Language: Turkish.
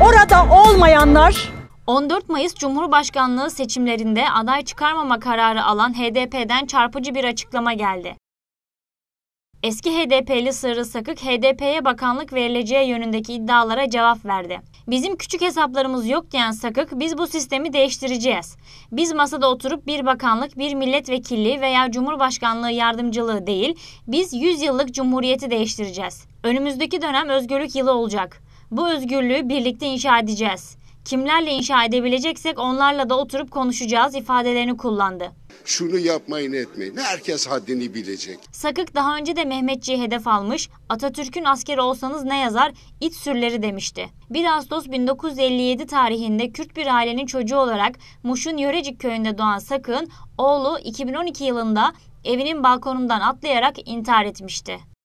Orada olmayanlar 14 Mayıs Cumhurbaşkanlığı seçimlerinde aday çıkarmama kararı alan HDP'den çarpıcı bir açıklama geldi. Eski HDP'li Sırrı Sakık, HDP'ye bakanlık verileceği yönündeki iddialara cevap verdi. Bizim küçük hesaplarımız yok diyen Sakık, biz bu sistemi değiştireceğiz. Biz masada oturup bir bakanlık, bir milletvekilliği veya cumhurbaşkanlığı yardımcılığı değil, biz 100 yıllık cumhuriyeti değiştireceğiz. Önümüzdeki dönem özgürlük yılı olacak. Bu özgürlüğü birlikte inşa edeceğiz. Kimlerle inşa edebileceksek onlarla da oturup konuşacağız ifadelerini kullandı. Şunu yapmayın etmeyin. Herkes haddini bilecek. Sakık daha önce de Mehmetçi'yi hedef almış, Atatürk'ün askeri olsanız ne yazar, iç sürleri demişti. 1 Ağustos 1957 tarihinde Kürt bir ailenin çocuğu olarak Muş'un Yörecik köyünde doğan Sakık'ın oğlu 2012 yılında evinin balkonundan atlayarak intihar etmişti.